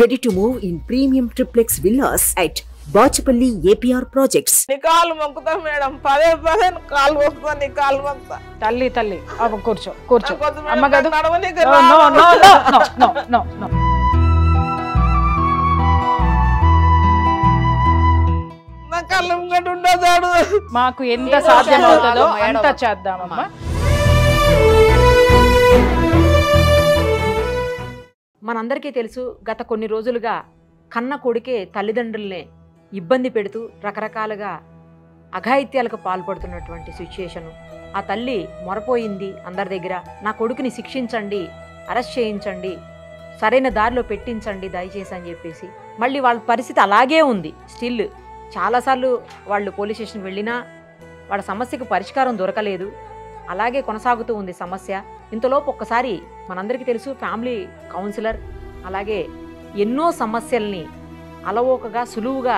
Ready to move in premium triplex villas at Bachupally APR projects నీ కాలు మొక్కుతా madam పదే పదే కాలు మొక్కుతా నీ కాలు మొక్కుతా తల్లి తల్లి అవ కూర్చో కూర్చో అమ్మ కాదు no no no no no no మాకు ఎంత సాధ్యమవుతుందో అంత చేద్దామమ్మా మనందరికీ తెలుసు గత కొన్ని రోజులుగా కన్న కొడుకే తల్లిదండ్రులనే ఇబ్బంది పెడుతూ రకరకాలుగా అఘాయిత్యాలకు పాల్పడుతున్నటువంటి సిచ్యుయేషను ఆ తల్లి మొరపోయింది అందరి దగ్గర నా కొడుకుని శిక్షించండి అరెస్ట్ చేయించండి సరైన దారిలో పెట్టించండి దయచేసి అని చెప్పేసి మళ్ళీ వాళ్ళ పరిస్థితి అలాగే ఉంది స్టిల్ చాలాసార్లు వాళ్ళు పోలీస్ స్టేషన్ వెళ్ళినా వాళ్ళ సమస్యకు పరిష్కారం దొరకలేదు అలాగే కొనసాగుతూ ఉంది సమస్య ఇంతలోపు ఒక్కసారి మనందరికీ తెలుసు ఫ్యామిలీ కౌన్సిలర్ అలాగే ఎన్నో సమస్యల్ని అలవోకగా సులువుగా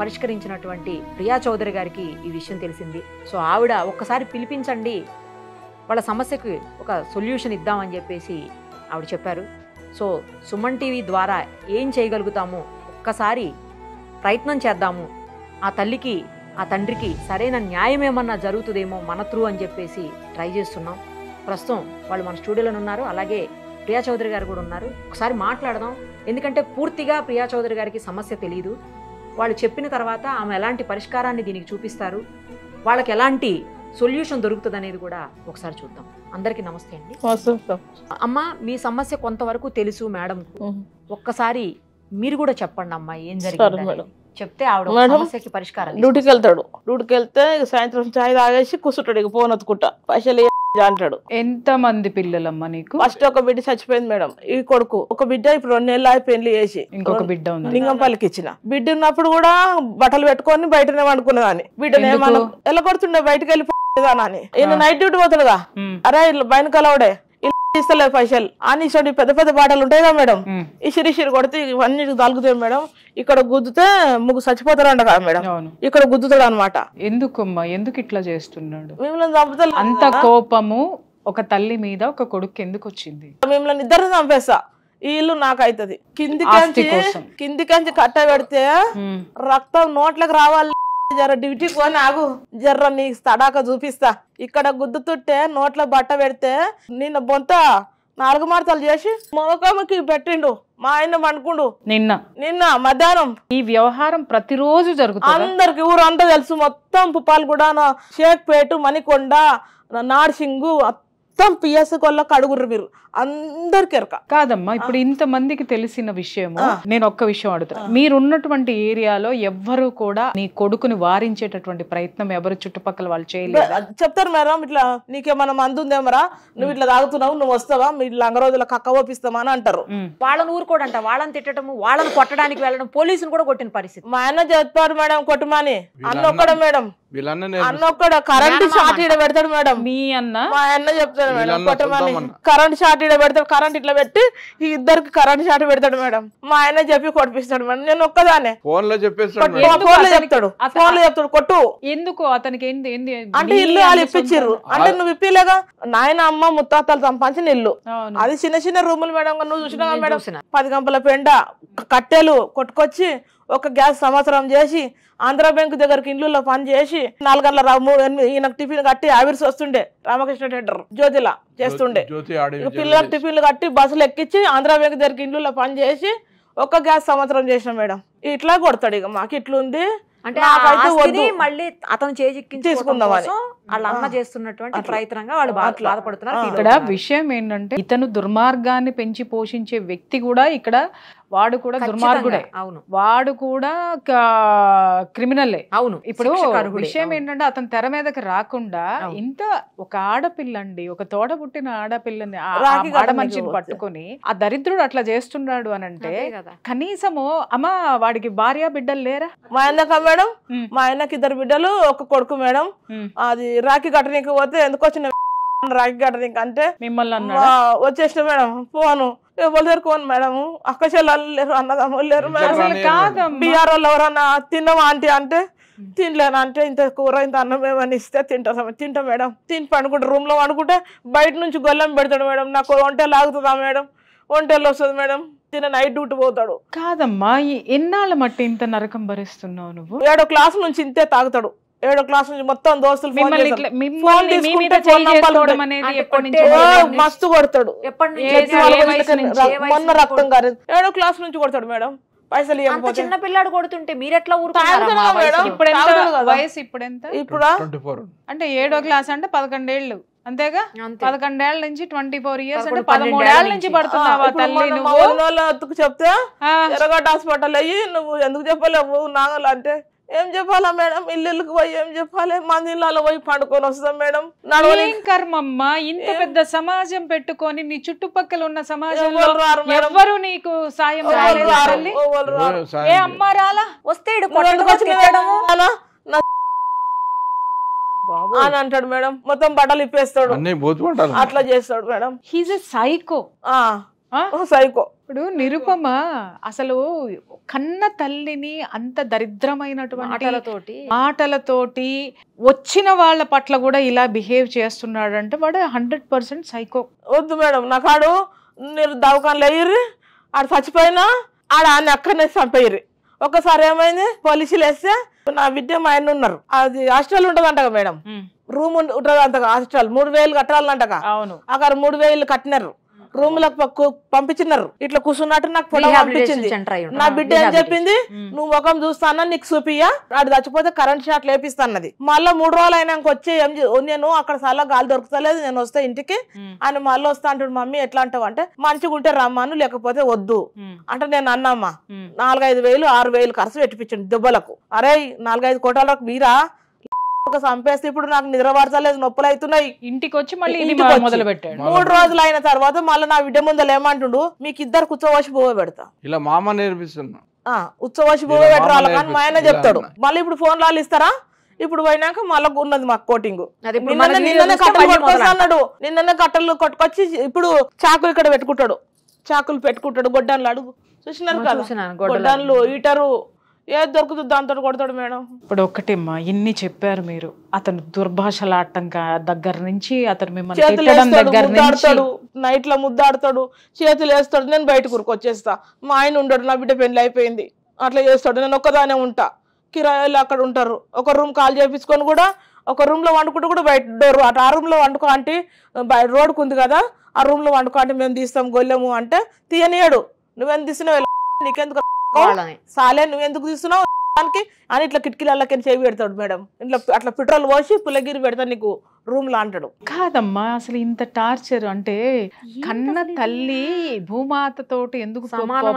పరిష్కరించినటువంటి ప్రియా చౌదరి గారికి ఈ విషయం తెలిసింది సో ఆవిడ ఒక్కసారి పిలిపించండి వాళ్ళ సమస్యకు ఒక సొల్యూషన్ ఇద్దామని చెప్పేసి ఆవిడ చెప్పారు సో సుమన్ టీవీ ద్వారా ఏం చేయగలుగుతాము ఒక్కసారి ప్రయత్నం చేద్దాము ఆ తల్లికి ఆ తండ్రికి సరైన న్యాయం ఏమన్నా జరుగుతుందేమో మన త్రూ అని చెప్పేసి ట్రై చేస్తున్నాం ప్రస్తుతం వాళ్ళు మన స్టూడియోలో ఉన్నారు అలాగే ప్రియా చౌదరి గారు కూడా ఉన్నారు ఒకసారి మాట్లాడదాం ఎందుకంటే పూర్తిగా ప్రియా చౌదరి గారికి సమస్య తెలియదు వాళ్ళు చెప్పిన తర్వాత ఆమె ఎలాంటి పరిష్కారాన్ని దీనికి చూపిస్తారు వాళ్ళకి ఎలాంటి సొల్యూషన్ దొరుకుతుంది అనేది కూడా ఒకసారి చూద్దాం అందరికీ నమస్తే అండి అమ్మ మీ సమస్య కొంతవరకు తెలుసు మేడం ఒక్కసారి మీరు కూడా చెప్పండి అమ్మా ఏం జరిగింది చెప్తే ఆవిడ సమస్యకి పరిష్కారం డ్యూటీకి వెళ్తాడు డ్యూటీకి వెళ్తే సాయంత్రం చాయ్ తాగేసి కూర్చుంటాడు ఇక ఫోన్ ఒత్తుకుంటా పైసలు అంటాడు ఎంత మంది పిల్లలమ్మ నీకు ఫస్ట్ ఒక బిడ్డ చచ్చిపోయింది మేడం ఈ కొడుకు ఒక బిడ్డ ఇప్పుడు రెండు నెలలు ఆగి పెళ్లి చేసి ఇంకొక బిడ్డ ఉంది లింగంపల్లికి ఇచ్చిన బిడ్డ ఉన్నప్పుడు కూడా బట్టలు పెట్టుకొని బయటనే వండుకున్నదాన్ని బిడ్డనే ఎలా కొడుతుండే బయటకు వెళ్ళిపోయేదానని నైట్ డ్యూటీ పోతాడుగా అరే బయనకలవడే ఇస్తలేదు పైసలు అని ఇటువంటి పెద్ద పెద్ద బాటలు ఉంటాయి కదా మేడం ఈ సిరిసిరి కొడితే ఇవన్నీ తాగుతాయి మేడం ఇక్కడ గుద్దుతే ముగ్గు చచ్చిపోతారంట కదా మేడం ఇక్కడ గుద్దుతాడు అనమాట ఎందుకు ఎందుకు ఇట్లా చేస్తున్నాడు మిమ్మల్ని అంత కోపము ఒక తల్లి మీద ఒక కొడుకు ఎందుకు వచ్చింది మిమ్మల్ని ఇద్దరు చంపేస్తా ఈ ఇల్లు నాకైతది కిందికి కిందికి కట్ట పెడితే రక్తం నోట్లకు రావాలి జర డ్యూటీ పోని ఆగు జర్ర నీ తడాక చూపిస్తా ఇక్కడ గుద్దుతుంటే నోట్లో బట్ట పెడితే నిన్న బొంత నాలుగు మార్తలు చేసి మొలకమ్మకి పెట్టిండు మా ఆయన అనుకుండు నిన్న నిన్న మధ్యాహ్నం ఈ వ్యవహారం ప్రతిరోజు జరుగుతుంది అందరికి ఊరంతా తెలుసు మొత్తం పుప్పాలు కూడా పేటు మణికొండ నార్సింగు మొత్తం పిఎస్ వాళ్ళకి అడుగురు మీరు అందరికి ఎరక కాదమ్మా ఇప్పుడు ఇంత మందికి తెలిసిన విషయము నేను ఒక్క విషయం అడుగుతాను మీరున్నటువంటి ఏరియాలో ఎవ్వరు కూడా నీ కొడుకుని వారించేటటువంటి ప్రయత్నం ఎవరు చుట్టుపక్కల వాళ్ళు చేయలేదు చెప్తారు మేడం ఇట్లా నీకేమైనా మందు ఉందేమరా నువ్వు ఇట్లా తాగుతున్నావు నువ్వు వస్తావా మీ అంగరోజుల కక్క ఓపిస్తామా అని అంటారు వాళ్ళని ఊరుకోడంట వాళ్ళని తిట్టడము వాళ్ళని కొట్టడానికి వెళ్ళడం పోలీసులు కూడా కొట్టిన పరిస్థితి మా ఆయన చెప్తారు మేడం కొట్టుమాని అన్న ఒక్కడ మేడం అన్న ఒక్కడ కరెంట్ షార్ట్ పెడతాడు మేడం మీ అన్న మా అన్న చెప్తాడు పెడతాడు మేడం కరెంట్ షార్ట్ ఇట్లా పెడతాడు కరెంట్ ఇట్లా పెట్టి ఈ ఇద్దరికి కరెంట్ షార్ట్ పెడతాడు మేడం మా ఆయన చెప్పి కొట్టిపిస్తాడు మేడం నేను ఒక్కదానే ఫోన్ లో చెప్పేస్తాడు ఫోన్ లో చెప్తాడు కొట్టు ఎందుకు అతనికి ఏంది అంటే ఇల్లు వాళ్ళు ఇప్పించారు అంటే నువ్వు ఇప్పిలేగా నాయన అమ్మ ముత్తాతలు సంపాదించిన ఇల్లు అది చిన్న చిన్న రూములు మేడం నువ్వు చూసినా మేడం పది గంపల పెండ కట్టెలు కొట్టుకొచ్చి ఒక గ్యాస్ సంవత్సరం చేసి ఆంధ్ర బ్యాంకు దగ్గరికి ఇండ్లలో పని చేసి నాలుగల్ల ఈయనకు టిఫిన్ కట్టి ఆవిర్స్ వస్తుండే రామకృష్ణ థియేటర్ జ్యోతిలా చేస్తుండే పిల్లలకు టిఫిన్లు కట్టి బస్సులు ఎక్కించి ఆంధ్ర బ్యాంకు దగ్గరికి ఇండ్లలో పని చేసి ఒక గ్యాస్ సంవత్సరం చేసిన మేడం ఇట్లా కొడతాడు ఇక మాకు ఇట్లుంది అంటే మళ్ళీ అతను వాళ్ళ అమ్మ చేస్తున్నటువంటి ప్రయత్నంగా వాళ్ళు ఇక్కడ విషయం ఏంటంటే ఇతను దుర్మార్గాన్ని పెంచి పోషించే వ్యక్తి కూడా ఇక్కడ వాడు కూడా దుర్మార్గుడే అవును వాడు కూడా క్రిమినల్లే అవును ఇప్పుడు విషయం ఏంటంటే అతని తెర మీదకి రాకుండా ఇంత ఒక ఆడపిల్లండి ఒక తోట పుట్టిన ఆడపిల్లని ఆడ మనిషిని పట్టుకొని ఆ దరిద్రుడు అట్లా చేస్తున్నాడు అని అంటే కనీసము అమ్మా వాడికి భార్య బిడ్డలు లేరా మా ఆయనక మేడం మా ఆయనకి ఇద్దరు బిడ్డలు ఒక కొడుకు మేడం అది రాఖి కట్టడానికి పోతే ఎందుకు వచ్చిన రాఖీ కట్టడానికి అంటే మిమ్మల్ని వచ్చేసిన మేడం పోను ఎవరు మేడం అక్క చెల్లెలు లేరు అన్నదమ్ములు లేరు బీఆర్ వాళ్ళు ఎవరన్నా తిన్నావా ఆంటీ అంటే తినలేను అంటే ఇంత కూర ఇంత అన్నం ఏమని ఇస్తే తింటాం తింటాం మేడం తిని పండుకుంటే రూమ్లో పండుకుంటే బయట నుంచి గొల్లం పెడతాడు మేడం నాకు వంట లాగుతుందా మేడం వంటలు వస్తుంది మేడం తిన నైట్ డ్యూటీ పోతాడు కాదమ్మా ఎన్నాళ్ళ మట్టి ఇంత నరకం భరిస్తున్నావు నువ్వు ఏడో క్లాస్ నుంచి ఇంతే తాగుతాడు ఏడో క్లాస్ నుంచి మొత్తం దోస్తులు ఫోన్ మస్తు కొడతాడు మొన్న రక్తం కాదు ఏడో క్లాస్ నుంచి కొడతాడు మేడం పైసలు చిన్న పిల్లాడు కొడుతుంటే మీరెట్లా ఇప్పుడు ఇప్పుడు అంటే ఏడో క్లాస్ అంటే పదకొండేళ్ళు అంతేగా పదకొండేళ్ల నుంచి ట్వంటీ ఫోర్ ఇయర్స్ అంటే పదమూడేళ్ల నుంచి పడుతున్నావా తల్లి నువ్వు చెప్తే ఎర్రగడ్డ హాస్పిటల్ అయ్యి నువ్వు ఎందుకు చెప్పలేవు నాగలు అంటే ఏం చెప్పాలా మేడం ఇల్లుకి పోయి ఏం చెప్పాలి మందిళ్ళలో పోయి పండుకొని వస్తాం మేడం నడవని కర్మమ్మ ఇంత పెద్ద సమాజం పెట్టుకొని నీ చుట్టుపక్కల ఉన్న సమాజం ఎవరు నీకు సాయం ఏ అమ్మ రాలా వస్తే అని అంటాడు మేడం మొత్తం బట్టలు ఇప్పేస్తాడు అట్లా చేస్తాడు madam he's a psycho psycho ఇప్పుడు నిరుపమ అసలు కన్న తల్లిని అంత దరిద్రమైనటువంటి మాటలతోటి మాటలతోటి వచ్చిన వాళ్ళ పట్ల కూడా ఇలా బిహేవ్ చేస్తున్నాడు అంటే వాడు హండ్రెడ్ పర్సెంట్ సైకో వద్దు మేడం నాకాడు మీరు దవకాన్లు లేరు ఆడ చచ్చిపోయినా ఆడ ఆయన అక్కడనే చంపేయ్యి ఒకసారి ఏమైంది పోలీసులు వేస్తే నా బిడ్డ మా ఆయన ఉన్నారు అది హాస్టల్ ఉంటదంట మేడం రూమ్ ఉంటుంది అంతగా హాస్టల్ మూడు వేలు కట్టాలంటగా అవును అక్కడ మూడు వేలు కట్టినారు రూమ్ లకు పంపించినారు ఇట్లా కూర్చున్నట్టు నాకు పంపించింది నా బిడ్డ ఏం చెప్పింది hmm. నువ్వు ముఖం చూస్తాన నీకు చూపియా అది చచ్చిపోతే కరెంట్ షాట్ లేపిస్తాన్నది మళ్ళీ మూడు రోజులు అయినాక వచ్చి ఏం నేను అక్కడ చాలా గాలి దొరుకుతలేదు నేను వస్తే ఇంటికి అని hmm. మళ్ళీ వస్తా అంటాడు మమ్మీ ఎట్లా అంటావు అంటే మంచిగా ఉంటే రమ్మాను లేకపోతే వద్దు hmm. అంటే నేను అన్నమ్మా నాలుగైదు వేలు ఆరు వేలు ఖర్చు పెట్టిపించండి దెబ్బలకు అరే నాలుగైదు కోటాలకు మీరా ఒక సంపేస్తే ఇప్పుడు నాకు నిద్ర నొప్పులు అవుతున్నాయి ఇంటికి వచ్చి మళ్ళీ మొదలు పెట్టాడు మూడు రోజులు అయిన తర్వాత మళ్ళీ నా బిడ్డ ముందలు ఏమంటుండు మీకు ఇద్దరు కూర్చోవచ్చి పోవే పెడతా ఇలా మామ నేర్పిస్తున్నా ఉత్సవాసి పోవే పెట్టరాలి కానీ మా ఆయన చెప్తాడు మళ్ళీ ఇప్పుడు ఫోన్ లాలు ఇస్తారా ఇప్పుడు పోయినాక మళ్ళీ ఉన్నది మాకు కోటింగ్ నిన్ననే కట్టలు కొట్టుకొస్తా అన్నాడు నిన్ననే కట్టలు కొట్టుకొచ్చి ఇప్పుడు చాకులు ఇక్కడ పెట్టుకుంటాడు చాకులు పెట్టుకుంటాడు గొడ్డన్లు అడుగు చూసినారు కదా గొడ్డన్లు హీటరు ఏది దొరుకుతుంది దాంతో కొడతాడు మేడం ఇప్పుడు ఒక్కటేమ్మా ఇన్ని చెప్పారు మీరు అతను దుర్భాషలాడటం దగ్గర నుంచి అతను మిమ్మల్ని లో ముద్దాడతాడు చేతులు వేస్తాడు నేను బయట వచ్చేస్తా మా ఆయన ఉండడు నా బిడ్డ పెళ్లి అయిపోయింది అట్లా చేస్తాడు నేను ఒక్కదానే ఉంటా కిరాయిలు అక్కడ ఉంటారు ఒక రూమ్ కాల్ చేపించుకొని కూడా ఒక రూమ్ లో వండుకుంటూ కూడా బయట డోర్ అటు ఆ లో వండుకో అంటే రోడ్కు ఉంది కదా ఆ లో వండుకో అంటే మేము తీస్తాం గొల్లెము అంటే తీయనీయడు నువ్వేం తీసినావు నీకెందుకు సాలే నువ్వు ఎందుకు తీస్తున్నావు దానికి అని ఇట్లా కిటికీలకి చేయి పెడతాడు మేడం ఇట్లా అట్లా పెట్రోల్ పోసి పుల్లగిరి పెడతాడు నీకు రూమ్ లో అంటాడు కాదమ్మా అసలు ఇంత టార్చర్ అంటే కన్న తల్లి భూమాత తోటి ఎందుకు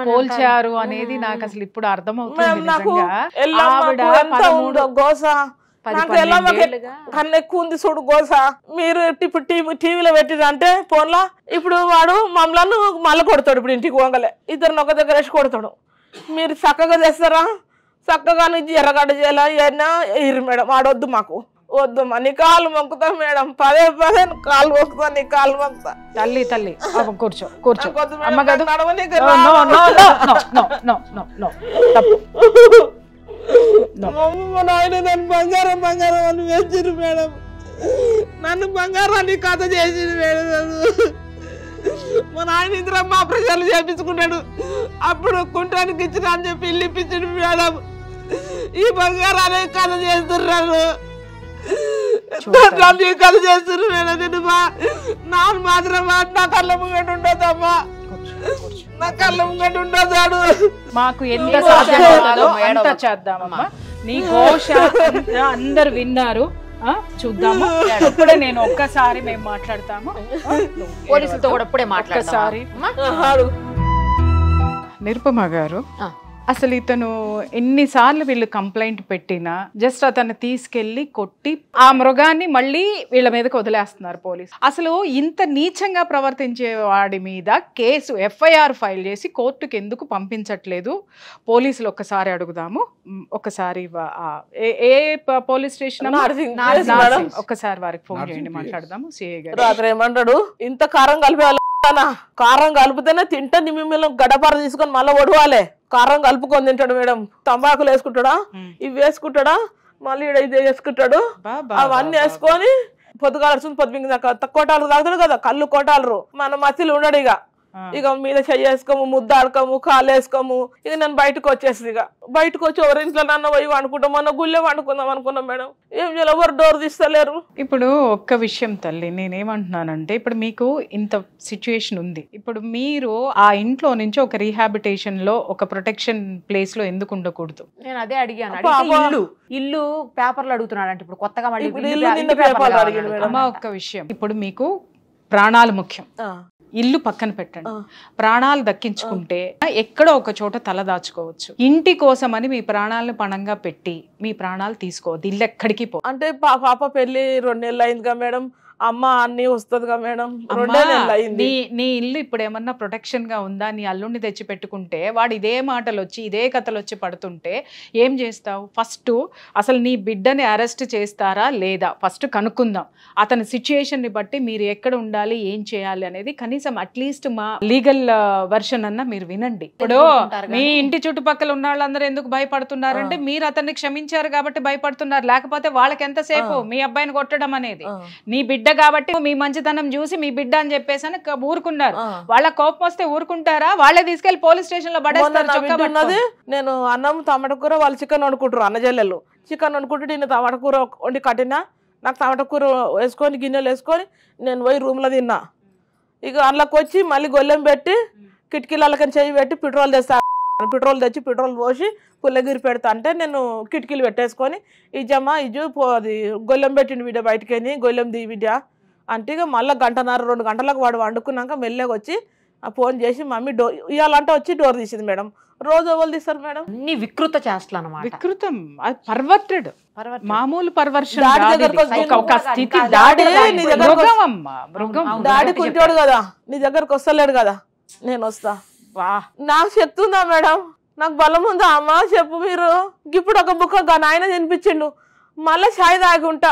పోల్చారు అనేది నాకు అసలు ఇప్పుడు అర్థమవుతుంది గోస కన్ను ఎక్కువ ఉంది చూడు గోస మీరు టీవీ టీవీలో పెట్టిన అంటే ఫోన్లో ఇప్పుడు వాడు మమ్మల్ని మళ్ళీ కొడతాడు ఇప్పుడు ఇంటికి పోగలే ఇద్దరు ఒక దగ్గర వేసి కొడతాడు మీరు చక్కగా చేస్తారా చక్కగా నుంచి ఎర్రగడ్డ చేయాలా ఏనా ఇరు మేడం ఆడొద్దు మాకు మా నీ కాలు మొక్కుతా మేడం పదే పదే కాలు మొక్కుతా నీ కాలు మొక్కుతా తల్లి తల్లి కూర్చో కూర్చో నాయన నన్ను బంగారం బంగారం అని వేసిరు మేడం నన్ను బంగారాన్ని కథ చేసింది మేడం మా నాయన ఇందిరా మా ప్రజలు చేపించుకున్నాడు అప్పుడు కుంటానికి ఇచ్చిన అని చెప్పి ఇల్లు మేడం ఈ బంగారాన్ని కథ చేస్తున్నారు కథ చేస్తున్నారు మేడం నేను నాన్న మాత్రం నా కళ్ళ ముంగట ఉండదమ్మా నా కళ్ళ ముంగట ఉండదాడు మాకు ఎంత సాధ్యమవుతుందో ఎంత చేద్దామమ్మా నీ ఘోష అందరు విన్నారు చూద్దాము ఇప్పుడే నేను ఒక్కసారి మేము మాట్లాడతాము పోలీసులతో కూడా ఇప్పుడే మాట్లాడతాం నిరుపమ గారు అసలు ఇతను ఎన్నిసార్లు వీళ్ళు కంప్లైంట్ పెట్టినా జస్ట్ అతను తీసుకెళ్లి కొట్టి ఆ మృగాన్ని మళ్ళీ వీళ్ళ మీదకి వదిలేస్తున్నారు పోలీసు అసలు ఇంత నీచంగా ప్రవర్తించే వాడి మీద కేసు ఎఫ్ఐఆర్ ఫైల్ చేసి కోర్టుకి ఎందుకు పంపించట్లేదు పోలీసులు ఒక్కసారి అడుగుదాము ఒకసారి ఏ పోలీస్ స్టేషన్ ఒక్కసారి వారికి ఫోన్ చేయండి మాట్లాడదాము సిఐ గారు ఏమంటాడు ఇంత కారం కలిపి కారం కలుపుతేనే తింటుంది మిమ్మల్ని గడపార తీసుకొని మళ్ళీ ఒడవాలి కారం కలుపుకొని తింటాడు మేడం తంబాకులు వేసుకుంటాడా ఇవి వేసుకుంటాడా మళ్ళీ ఇది వేసుకుంటాడు అవన్నీ వేసుకొని పొద్దుగాలు పొద్దు తక్కువ కోటాలు తాగుతాడు కదా కళ్ళు కోటాలరు మన మసిలు ఉండడు ఇక ఇక మీద చెయ్యేసుకోము ముద్దాడుకోము కాలేసుకోము ఇక నేను బయటకు వచ్చేసి ఇక బయటకు వచ్చి ఎవరి ఇంట్లో నన్ను పోయి వండుకుంటాం అన్న గుళ్ళే వండుకుందాం అనుకున్నాం మేడం ఏం చేయాలి ఎవరు డోర్ తీస్తలేరు ఇప్పుడు ఒక్క విషయం తల్లి నేనేమంటున్నానంటే ఇప్పుడు మీకు ఇంత సిచ్యుయేషన్ ఉంది ఇప్పుడు మీరు ఆ ఇంట్లో నుంచి ఒక రీహాబిటేషన్ లో ఒక ప్రొటెక్షన్ ప్లేస్ లో ఎందుకు ఉండకూడదు నేను అదే అడిగాను ఇల్లు ఇల్లు పేపర్లు అడుగుతున్నాడంటే ఇప్పుడు కొత్తగా మళ్ళీ ఒక్క విషయం ఇప్పుడు మీకు ప్రాణాలు ముఖ్యం ఇల్లు పక్కన పెట్టండి ప్రాణాలు దక్కించుకుంటే ఎక్కడో ఒక చోట తల దాచుకోవచ్చు ఇంటి అని మీ ప్రాణాలను పణంగా పెట్టి మీ ప్రాణాలు తీసుకోవద్దు ఇల్లు ఎక్కడికి పో అంటే పాప పెళ్లి రెండేళ్ళు అయిందిగా మేడం అమ్మ అన్ని వస్తుందిగా మేడం నీ నీ ఇల్లు ఇప్పుడు ఏమన్నా ప్రొటెక్షన్ గా ఉందా నీ అల్లుడిని తెచ్చి పెట్టుకుంటే వాడు ఇదే మాటలు వచ్చి ఇదే కథలు వచ్చి పడుతుంటే ఏం చేస్తావు ఫస్ట్ అసలు నీ బిడ్డని అరెస్ట్ చేస్తారా లేదా ఫస్ట్ కనుక్కుందాం అతని ని బట్టి మీరు ఎక్కడ ఉండాలి ఏం చేయాలి అనేది కనీసం అట్లీస్ట్ మా లీగల్ వర్షన్ అన్న మీరు వినండి ఇప్పుడు మీ ఇంటి చుట్టుపక్కల ఉన్న వాళ్ళందరూ ఎందుకు భయపడుతున్నారంటే మీరు అతన్ని క్షమించారు కాబట్టి భయపడుతున్నారు లేకపోతే వాళ్ళకి ఎంతసేపు మీ అబ్బాయిని కొట్టడం అనేది నీ బిడ్డ కాబట్టి మీ మంచితనం చూసి మీ బిడ్డ అని చెప్పేసి అని ఊరుకున్నారు వాళ్ళ కోపం వస్తే ఊరుకుంటారా వాళ్ళే తీసుకెళ్లి పోలీస్ స్టేషన్ లో పడేస్తారు నేను అన్నం తమట కూర వాళ్ళు చికెన్ వండుకుంటారు అన్న జల్లెలు చికెన్ వండుకుంటే నేను తమట కూర వండి కట్టినా నాకు తమట కూర వేసుకొని గిన్నెలు వేసుకొని నేను పోయి రూమ్ లో తిన్నా ఇక అందులోకి వచ్చి మళ్ళీ గొల్లెం పెట్టి కిటికీలకని చేయి పెట్టి పెట్రోల్ తెస్తా పెట్రోల్ తెచ్చి పెట్రోల్ పోసి పుల్లగిరి పెడతా అంటే నేను కిటికీలు పెట్టేసుకొని ఇజమ్మా ఇజు పో అది గొల్లెం పెట్టిండు బిడ్డ బయటకెళ్ళి గొల్లెం ది బిడ్డ అంటే ఇక మళ్ళీ గంటన్నర రెండు గంటలకు వాడు వండుకున్నాక మెల్లగా వచ్చి ఫోన్ చేసి మమ్మీ డోర్ ఇవ్వాలంటే వచ్చి డోర్ తీసింది మేడం రోజు ఎవరు తీస్తారు మేడం నీ వికృత చేష్టలు అనమాట వికృతం అది పర్వర్టెడ్ మామూలు పర్వర్షన్ దాడి మృగం దాడి కుంటాడు కదా నీ దగ్గరకు వస్తలేడు కదా నేను వస్తా నాకు చెప్తుందా మేడం నాకు బలం ఉందా అమ్మా చెప్పు మీరు ఇప్పుడు ఒక బుక్క నాయన తినిపించిండు మళ్ళీ షాయి తాగి ఉంటా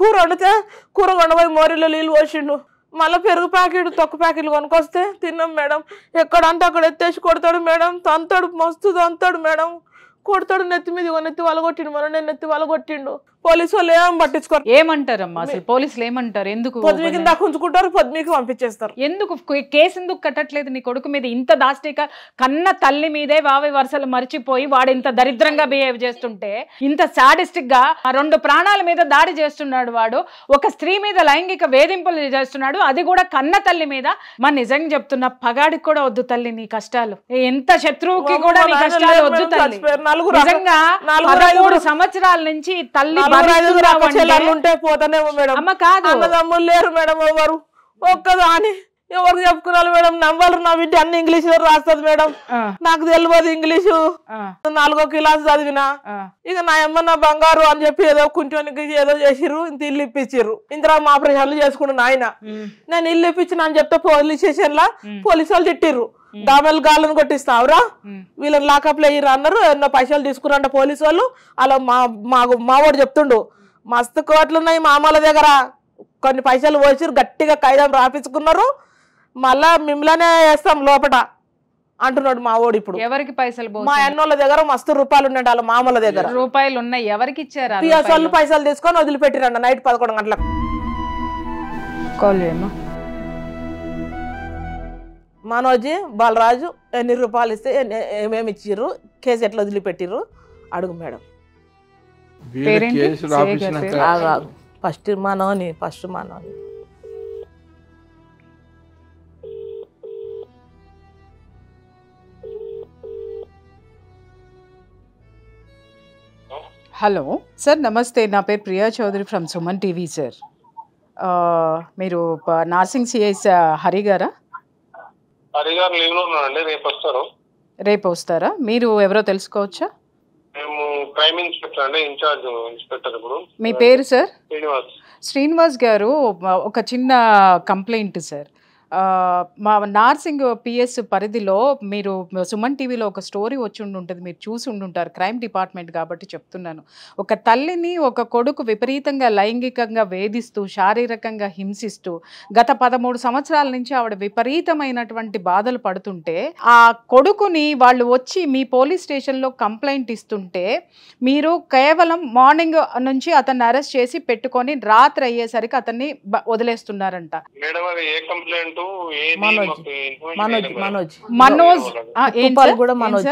కూర వండితే కూర కొండపోయి మోరీలో నీళ్ళు పోసిండు మళ్ళీ పెరుగు ప్యాకెట్ తొక్క ప్యాకెట్లు కొనుకొస్తే తిన్నాం మేడం ఎక్కడంతా అక్కడ ఎత్తేసి కొడతాడు మేడం తంతాడు మస్తు తంతాడు మేడం కొడతాడు నెత్తి మీద నెత్తి వలగొట్టిండు మనం నేను నెత్తి వలగొట్టిండు పోలీసు వాళ్ళు ఏం పట్టించుకోరు ఏమంటారమ్మా అసలు పోలీసులు ఏమంటారు ఎందుకు పొద్దు కింద ఉంచుకుంటారు పొద్దు పంపించేస్తారు ఎందుకు కేసు ఎందుకు కట్టట్లేదు నీ కొడుకు మీద ఇంత దాష్టిక కన్న తల్లి మీదే వావి వరుసలు మర్చిపోయి వాడు ఇంత దరిద్రంగా బిహేవ్ చేస్తుంటే ఇంత సాడిస్టిక్ గా రెండు ప్రాణాల మీద దాడి చేస్తున్నాడు వాడు ఒక స్త్రీ మీద లైంగిక వేధింపులు చేస్తున్నాడు అది కూడా కన్న తల్లి మీద మా నిజంగా చెప్తున్నా పగాడికి కూడా వద్దు తల్లి నీ కష్టాలు ఎంత శత్రువుకి కూడా నీ కష్టాలు వద్దు తల్లి నిజంగా సంవత్సరాల నుంచి తల్లి మరిస్తున్నావు ఉంటే పోతానేమో మేడం అమ్మ కాదు అన్నదమ్ములు లేరు మేడం ఎవరు ఒక్కదాని ఎవరు చెప్పుకున్నారు మేడం నవ్వాలి నా బిడ్డ అన్ని ఇంగ్లీష్ లో రాస్తుంది మేడం నాకు తెలియదు ఇంగ్లీషు నాలుగో క్లాస్ చదివిన ఇక నా నా బంగారు అని చెప్పి ఏదో కొంచెం ఏదో చేసిర్రు ఇంత ఇల్లు ఇప్పించారు ఇంతలో మా ఆపరేషన్లు చేసుకున్నాను ఆయన నేను ఇల్లు ఇప్పించిన అని చెప్తే పోలీస్ స్టేషన్ లా పోలీసు వాళ్ళు తిట్టిర్రు డాబల్ గాలను కొట్టిస్తావురా వీళ్ళని లాకప్ లేరు అన్నారు ఎన్నో పైసలు తీసుకురంట పోలీసు వాళ్ళు అలా మా మావాడు చెప్తుండు మస్తు కోట్లున్నాయి మామల దగ్గర కొన్ని పైసలు పోసి గట్టిగా కైదాం రాపించుకున్నారు మళ్ళా మిమ్మల్నే వేస్తాం లోపట అంటున్నాడు మా ఓడి ఇప్పుడు ఎవరికి పైసలు మా అన్నోళ్ళ దగ్గర మస్తు రూపాయలు ఉన్నాడు వాళ్ళ మామూల దగ్గర రూపాయలు ఉన్నాయి ఎవరికి ఇచ్చారు పైసలు తీసుకొని వదిలిపెట్టిరండి నైట్ పదకొండు గంటలకు మనోజీ బాలరాజు ఎన్ని రూపాయలు ఇస్తే ఏమేమి ఇచ్చిర్రు కేసు ఎట్లా వదిలిపెట్టిర్రు అడుగు మేడం ఫస్ట్ మనోని ఫస్ట్ మనోని హలో సార్ నమస్తే నా పేరు Priya Chowdary from Suman TV sir మీరు నార్సింగ్ సిఐ హరి గారా రేపు వస్తారు రేపు వస్తారా మీరు ఎవరో తెలుసుకోవచ్చా మీ పేరు సార్ శ్రీనివాస్ శ్రీనివాస్ గారు ఒక చిన్న కంప్లైంట్ సార్ మా నార్సింగ్ పిఎస్ పరిధిలో మీరు సుమన్ టీవీలో ఒక స్టోరీ వచ్చి ఉంటుంది మీరు చూసి ఉండుంటారు క్రైమ్ డిపార్ట్మెంట్ కాబట్టి చెప్తున్నాను ఒక తల్లిని ఒక కొడుకు విపరీతంగా లైంగికంగా వేధిస్తూ శారీరకంగా హింసిస్తూ గత పదమూడు సంవత్సరాల నుంచి ఆవిడ విపరీతమైనటువంటి బాధలు పడుతుంటే ఆ కొడుకుని వాళ్ళు వచ్చి మీ పోలీస్ స్టేషన్లో కంప్లైంట్ ఇస్తుంటే మీరు కేవలం మార్నింగ్ నుంచి అతన్ని అరెస్ట్ చేసి పెట్టుకొని రాత్రి అయ్యేసరికి అతన్ని వదిలేస్తున్నారంట మేడం ఏ కంప్లైంట్ మనోజ్ మనోజ్ మనోజ్ కూడా మనోజ్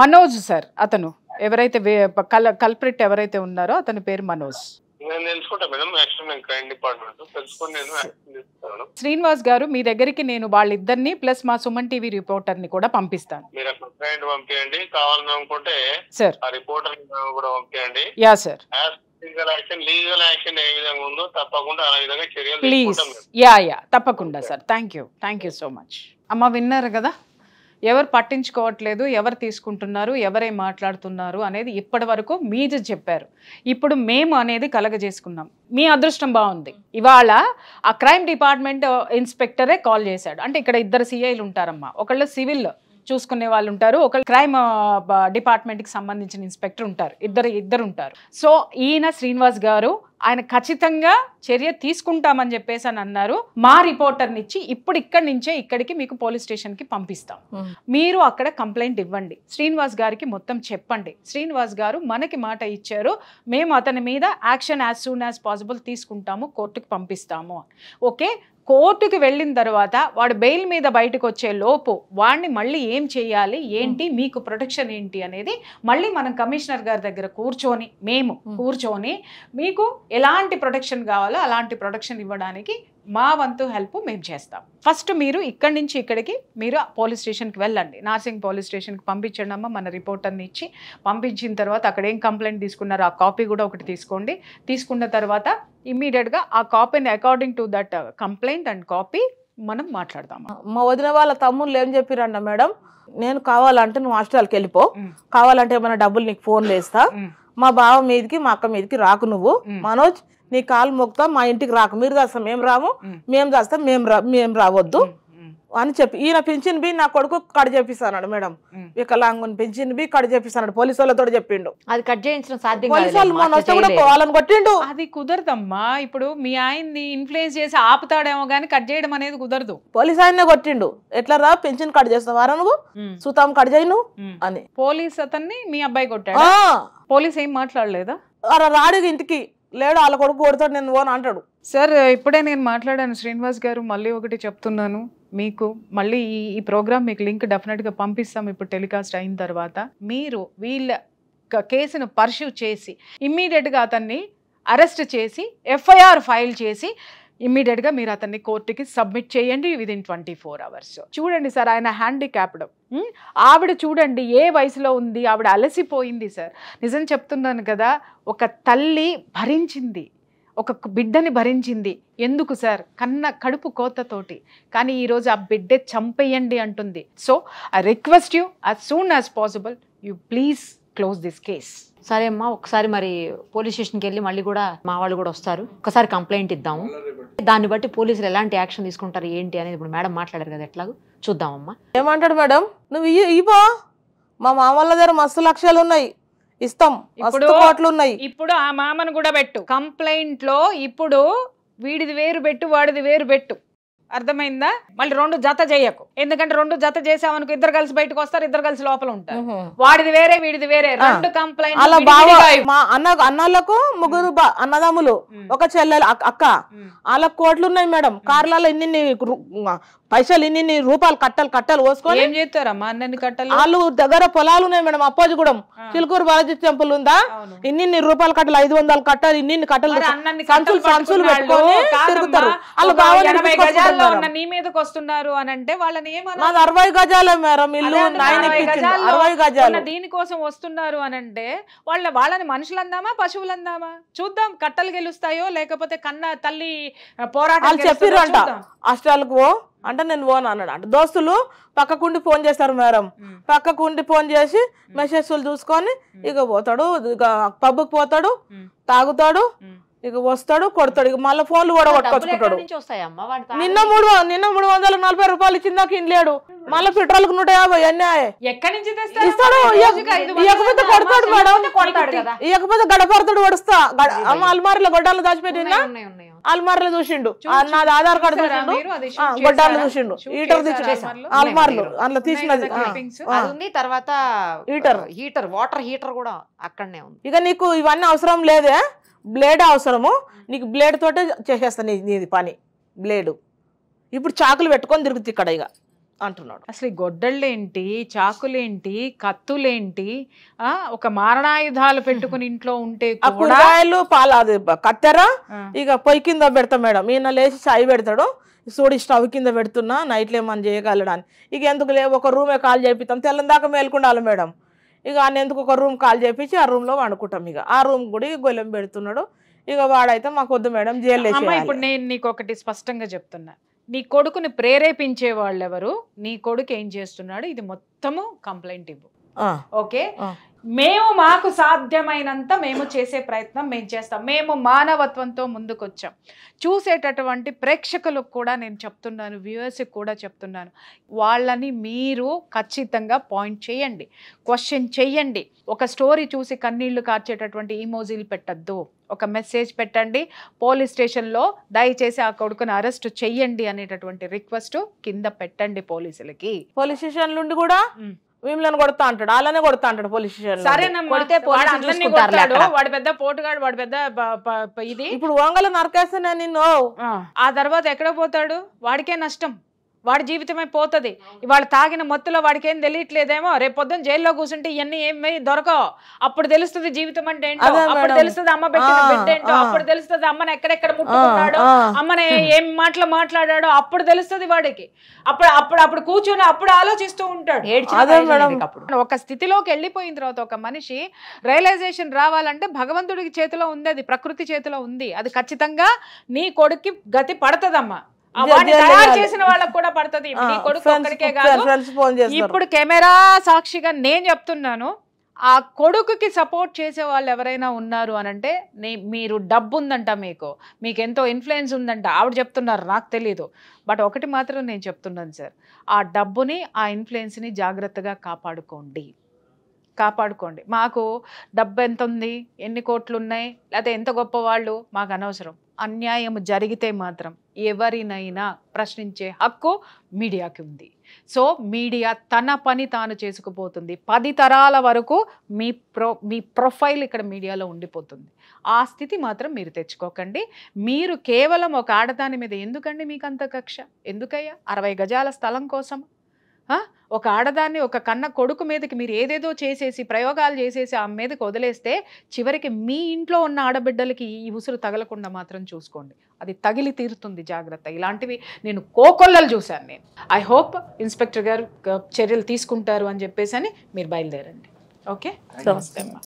మనోజ్ సార్ అతను ఎవరైతే కల్ప్రిట్ ఎవరైతే ఉన్నారో అతని పేరు మనోజ్ శ్రీనివాస్ గారు మీ దగ్గరికి నేను వాళ్ళిద్దరిని ప్లస్ మా సుమన్ టీవీ రిపోర్టర్ ని కూడా పంపిస్తాను పంపించండి కావాలనుకుంటే సార్ రిపోర్టర్ కూడా పంపించండి యా సార్ తప్పకుండా ప్లీజ్ యా యా తప్పకుండా sir thank you thank you so much అమ్మ విన్నారు కదా ఎవరు పట్టించుకోవట్లేదు ఎవరు తీసుకుంటున్నారు ఎవరే మాట్లాడుతున్నారు అనేది ఇప్పటి వరకు మీద చెప్పారు ఇప్పుడు మేము అనేది కలగజేసుకున్నాం మీ అదృష్టం బాగుంది ఇవాళ ఆ క్రైమ్ డిపార్ట్మెంట్ ఇన్స్పెక్టరే కాల్ చేశాడు అంటే ఇక్కడ ఇద్దరు సిఐలు ఉంటారమ్మా ఒకళ్ళు సివిల్ చూసుకునే వాళ్ళు ఉంటారు ఒక క్రైమ్ డిపార్ట్మెంట్కి సంబంధించిన ఇన్స్పెక్టర్ ఉంటారు ఇద్దరు ఇద్దరు ఉంటారు సో ఈయన శ్రీనివాస్ గారు ఆయన ఖచ్చితంగా చర్య తీసుకుంటామని చెప్పేసి అని అన్నారు మా రిపోర్టర్ని ఇచ్చి ఇప్పుడు ఇక్కడి నుంచే ఇక్కడికి మీకు పోలీస్ స్టేషన్కి పంపిస్తాం మీరు అక్కడ కంప్లైంట్ ఇవ్వండి శ్రీనివాస్ గారికి మొత్తం చెప్పండి శ్రీనివాస్ గారు మనకి మాట ఇచ్చారు మేము అతని మీద action as soon as possible తీసుకుంటాము కోర్టుకి పంపిస్తాము ఓకే కోర్టుకి వెళ్ళిన తర్వాత వాడు బెయిల్ మీద బయటకు వచ్చే లోపు వాడిని మళ్ళీ ఏం చేయాలి ఏంటి మీకు ప్రొటెక్షన్ ఏంటి అనేది మళ్ళీ మనం కమిషనర్ గారి దగ్గర కూర్చొని మేము కూర్చొని మీకు ఎలాంటి ప్రొటెక్షన్ కావాలో అలాంటి ప్రొటెక్షన్ ఇవ్వడానికి మా వంతు హెల్ప్ మేము చేస్తాం ఫస్ట్ మీరు ఇక్కడి నుంచి ఇక్కడికి మీరు పోలీస్ స్టేషన్కి వెళ్ళండి నార్సింగ్ పోలీస్ స్టేషన్కి పంపించండి అమ్మ మన రిపోర్టర్ని ఇచ్చి పంపించిన తర్వాత అక్కడ ఏం కంప్లైంట్ తీసుకున్నారో ఆ కాపీ కూడా ఒకటి తీసుకోండి తీసుకున్న తర్వాత ఇమ్మీడియట్గా ఆ కాపీని according to that complaint and copy మనం మాట్లాడదాం మా వదిన వాళ్ళ తమ్ముళ్ళు ఏం చెప్పిరండ మేడం నేను కావాలంటే నువ్వు హాస్టల్కి వెళ్ళిపో కావాలంటే ఏమైనా డబ్బులు నీకు ఫోన్లు వేస్తా మా బావ మీదకి మా అక్క మీదకి రాకు నువ్వు మనోజ్ నీ కాలు మొక్కుతా మా ఇంటికి రాకు మీరు దాస్తాం మేము రాము మేము దాస్తాం మేము రా మేము రావద్దు అని చెప్పి ఈయన పెంచిన బి నా కొడుకు కట్ చేపిస్తాడు మేడం వికలాంగుని పెంచిన బి కట్ చేపిస్తాడు పోలీసు వాళ్ళతో చెప్పిండు అది కట్ చేయించడం సాధ్యం పోలీసు వాళ్ళు కూడా వాళ్ళని కొట్టిండు అది కుదరదమ్మా ఇప్పుడు మీ ఆయన్ని ఇన్ఫ్లుయెన్స్ చేసి ఆపుతాడేమో గానీ కట్ చేయడం అనేది కుదరదు పోలీస్ ఆయన్నే కొట్టిండు ఎట్లా రా పెంచిన్ కట్ చేస్తావారా నువ్వు సుతాం కట్ చేయను అని పోలీస్ అతన్ని మీ అబ్బాయి కొట్టాడు పోలీస్ ఏం మాట్లాడలేదా రాడు ఇంటికి లేడు వాళ్ళ కొడుకు కొడతాడు నేను పోను అంటాడు సార్ ఇప్పుడే నేను మాట్లాడాను శ్రీనివాస్ గారు మళ్ళీ ఒకటి చెప్తున్నాను మీకు మళ్ళీ ఈ ఈ ప్రోగ్రామ్ మీకు లింక్ డెఫినెట్గా పంపిస్తాం ఇప్పుడు టెలికాస్ట్ అయిన తర్వాత మీరు వీళ్ళ కేసును పర్స్యూ చేసి ఇమ్మీడియట్గా అతన్ని అరెస్ట్ చేసి ఎఫ్ఐఆర్ ఫైల్ చేసి ఇమ్మీడియట్గా మీరు అతన్ని కోర్టుకి సబ్మిట్ చేయండి విదిన్ ట్వంటీ ఫోర్ అవర్స్ చూడండి సార్ ఆయన హ్యాండిక్యాప్డ్ ఆవిడ చూడండి ఏ వయసులో ఉంది ఆవిడ అలసిపోయింది సార్ నిజం చెప్తున్నాను కదా ఒక తల్లి భరించింది ఒక బిడ్డని భరించింది ఎందుకు సార్ కన్న కడుపు కోతతోటి కానీ ఈరోజు ఆ బిడ్డే చంపేయండి అంటుంది so I request you as soon as possible you please close this case సరే అమ్మా ఒకసారి మరి పోలీస్ స్టేషన్కి వెళ్ళి మళ్ళీ కూడా మా వాళ్ళు కూడా వస్తారు ఒకసారి కంప్లైంట్ ఇద్దాము దాన్ని బట్టి పోలీసులు ఎలాంటి యాక్షన్ తీసుకుంటారు ఏంటి అనేది ఇప్పుడు మేడం మాట్లాడారు కదా ఎట్లాగో చూద్దామమ్మా ఏమంటాడు మేడం నువ్వు ఇవ్వా మా మామల దగ్గర మస్తు లక్ష్యాలు ఉన్నాయి ఇస్తాం ఇప్పుడు ఉన్నాయి ఇప్పుడు ఆ మామను కూడా పెట్టు కంప్లైంట్ లో ఇప్పుడు వీడిది వేరు పెట్టు వాడిది వేరు పెట్టు అర్థమైందా మళ్ళీ రెండు జత చేయకు ఎందుకంటే రెండు జత చేసామనుకో ఇద్దరు కలిసి బయటకు వస్తారు ఇద్దరు కలిసి లోపల ఉంటారు వాడిది వేరే వీడిది వేరే రెండు కంప్లైంట్ మా అన్న అన్నలకు ముగ్గురు అన్నదమ్ములు ఒక చెల్లెలు అక్క వాళ్ళకు కోట్లు ఉన్నాయి మేడం కార్లలో ఇన్ని పైసలు ఇన్ని రూపాయలు కట్టలు కట్టలు పోసుకొని ఏం చేస్తారమ్మా అన్నీ కట్టలు వాళ్ళు దగ్గర పొలాలు ఉన్నాయి మేడం కూడా చిలుకూరు బాలాజీ టెంపుల్ ఉందా ఇన్ని రూపాయలు కట్టలు ఐదు వందలు కట్టలు ఇన్ని కట్టలు సంచులు సంచులు పెట్టుకొని తిరుగుతారు వాళ్ళు ఉన్న నీ మీదకి వస్తున్నారు అని అంటే వాళ్ళని ఏమన్నా అరవై గజాలే మేడం ఇల్లు అరవై గజాలు దీనికోసం వస్తున్నారు అని అంటే వాళ్ళ వాళ్ళని మనుషులు అందామా పశువులు అందామా చూద్దాం కట్టలు గెలుస్తాయో లేకపోతే కన్న తల్లి పోరాటాలు చెప్పిరంట అష్టాలకు అంటే నేను పోను అన్నాడు అంటే దోస్తులు పక్కకుండి ఫోన్ చేస్తారు మేడం పక్కకుండి ఫోన్ చేసి మెసేజ్లు చూసుకొని ఇక పోతాడు ఇక పబ్కి పోతాడు తాగుతాడు ఇక వస్తాడు కొడతాడు ఇక మళ్ళీ ఫోన్లు కూడా కొట్టుకొచ్చుకుంటాడు నిన్న మూడు నిన్న మూడు వందల నలభై రూపాయలు ఇచ్చిందాక ఇండ్లేడు మళ్ళీ పెట్రోల్ కు నూట యాభై అన్నీ ఇస్తాడు ఇకపోతే కొడతాడు మేడం ఇకపోతే గడపడతాడు వడుస్తా అల్మారీలో గొడ్డాలు దాచిపెట్టినా అల్మార్లు చూసిండు నాది ఆధార్ కార్డు చూసిండు గొడ్డాలు చూసిండు హీటర్ అల్మార్లు అందులో తీసినది తర్వాత హీటర్ హీటర్ వాటర్ హీటర్ కూడా అక్కడనే ఉంది ఇక నీకు ఇవన్నీ అవసరం లేదే బ్లేడ్ అవసరము నీకు బ్లేడ్ తోటే చేసేస్తాను నీది పని బ్లేడు ఇప్పుడు చాకులు పెట్టుకొని తిరుగుతుంది ఇక్కడ ఇక అంటున్నాడు అసలు ఈ గొడ్డళ్ళేంటి చాకులేంటి కత్తులేంటి ఒక మారణాయుధాలు పెట్టుకుని ఇంట్లో ఉంటే కూరగాయలు పాలు అది కత్తెర ఇక పొయ్యి కింద పెడతా మేడం ఈయన లేచి చాయ్ పెడతాడు సోడి స్టవ్ కింద పెడుతున్నా నైట్లో ఏమన్నా చేయగలడని ఇక ఎందుకు లేవు ఒక రూమే కాల్ చేపిస్తాం తెల్లందాకా మేల్కొండాలి మేడం ఇక అన్నెందుకు ఒక రూమ్ కాల్ చేపించి ఆ రూమ్లో వండుకుంటాం ఇక ఆ రూమ్ కూడా గొల్లెం పెడుతున్నాడు ఇక వాడైతే మాకు వద్దు మేడం జైలు ఇప్పుడు నేను నీకు ఒకటి స్పష్టంగా చెప్తున్నా నీ కొడుకుని ప్రేరేపించే వాళ్ళెవరు నీ కొడుకు ఏం చేస్తున్నాడు ఇది మొత్తము కంప్లైంట్ ఇవ్వు ఓకే మేము మాకు సాధ్యమైనంత మేము చేసే ప్రయత్నం మేము చేస్తాం మేము మానవత్వంతో ముందుకొచ్చాం చూసేటటువంటి ప్రేక్షకులకు కూడా నేను చెప్తున్నాను వ్యూవర్స్కి కూడా చెప్తున్నాను వాళ్ళని మీరు ఖచ్చితంగా పాయింట్ చేయండి క్వశ్చన్ చేయండి ఒక స్టోరీ చూసి కన్నీళ్లు కార్చేటటువంటి ఈమోజీలు పెట్టద్దు ఒక మెసేజ్ పెట్టండి పోలీస్ స్టేషన్లో దయచేసి ఆ కొడుకుని అరెస్ట్ చెయ్యండి అనేటటువంటి రిక్వెస్ట్ కింద పెట్టండి పోలీసులకి పోలీస్ స్టేషన్ నుండి కూడా వీళ్ళని కొడతా అంటాడు అలానే కొడతా అంటాడు పోలీస్ స్టేషన్ వాడు పెద్ద పోటుగాడు వాడు పెద్ద ఇది ఇప్పుడు వంగలు నరకేస్తున్నా నిన్ను ఆ తర్వాత ఎక్కడ పోతాడు వాడికే నష్టం వాడి జీవితమే పోతుంది ఇవాళ తాగిన మత్తులో వాడికి ఏం తెలియట్లేదేమో రేపు పొద్దున జైల్లో కూర్చుంటే ఇవన్నీ ఏమీ దొరకవు అప్పుడు తెలుస్తుంది జీవితం అంటే ఏంటో అప్పుడు తెలుస్తుంది అమ్మ పెట్టిన అప్పుడు తెలుస్తుంది అమ్మని ఎక్కడెక్కడ ముట్టుకున్నాడో అమ్మని ఏం మాటలు మాట్లాడాడో అప్పుడు తెలుస్తుంది వాడికి అప్పుడు అప్పుడు అప్పుడు కూర్చొని అప్పుడు ఆలోచిస్తూ ఉంటాడు ఒక స్థితిలోకి వెళ్ళిపోయిన తర్వాత ఒక మనిషి రియలైజేషన్ రావాలంటే భగవంతుడికి చేతిలో ఉంది అది ప్రకృతి చేతిలో ఉంది అది ఖచ్చితంగా నీ కొడుక్కి గతి పడుతుందమ్మా చేసిన వాళ్ళకి కూడా పడుతుంది ఇప్పుడు కెమెరా సాక్షిగా నేను చెప్తున్నాను ఆ కొడుకుకి సపోర్ట్ చేసే వాళ్ళు ఎవరైనా ఉన్నారు అని అంటే మీరు డబ్బు ఉందంట మీకు మీకు ఎంతో ఇన్ఫ్లుయెన్స్ ఉందంట ఆవిడ చెప్తున్నారు నాకు తెలీదు బట్ ఒకటి మాత్రం నేను చెప్తున్నాను సార్ ఆ డబ్బుని ఆ ఇన్ఫ్లుయెన్స్ని జాగ్రత్తగా కాపాడుకోండి కాపాడుకోండి మాకు డబ్బు ఎంత ఉంది ఎన్ని కోట్లు ఉన్నాయి లేకపోతే ఎంత గొప్ప వాళ్ళు మాకు అనవసరం అన్యాయం జరిగితే మాత్రం ఎవరినైనా ప్రశ్నించే హక్కు మీడియాకి ఉంది సో మీడియా తన పని తాను చేసుకుపోతుంది పది తరాల వరకు మీ ప్రో మీ ప్రొఫైల్ ఇక్కడ మీడియాలో ఉండిపోతుంది ఆ స్థితి మాత్రం మీరు తెచ్చుకోకండి మీరు కేవలం ఒక ఆడదాని మీద ఎందుకండి మీకు అంత కక్ష ఎందుకయ్యా అరవై గజాల స్థలం కోసం ఒక ఆడదాన్ని ఒక కన్న కొడుకు మీదకి మీరు ఏదేదో చేసేసి ప్రయోగాలు చేసేసి ఆమె మీదకి వదిలేస్తే చివరికి మీ ఇంట్లో ఉన్న ఆడబిడ్డలకి ఈ ఉసురు తగలకుండా మాత్రం చూసుకోండి అది తగిలి తీరుతుంది జాగ్రత్త ఇలాంటివి నేను కోకొల్లలు చూశాను నేను ఐ హోప్ ఇన్స్పెక్టర్ గారు చర్యలు తీసుకుంటారు అని చెప్పేసి అని మీరు బయలుదేరండి ఓకే నమస్తే అమ్మా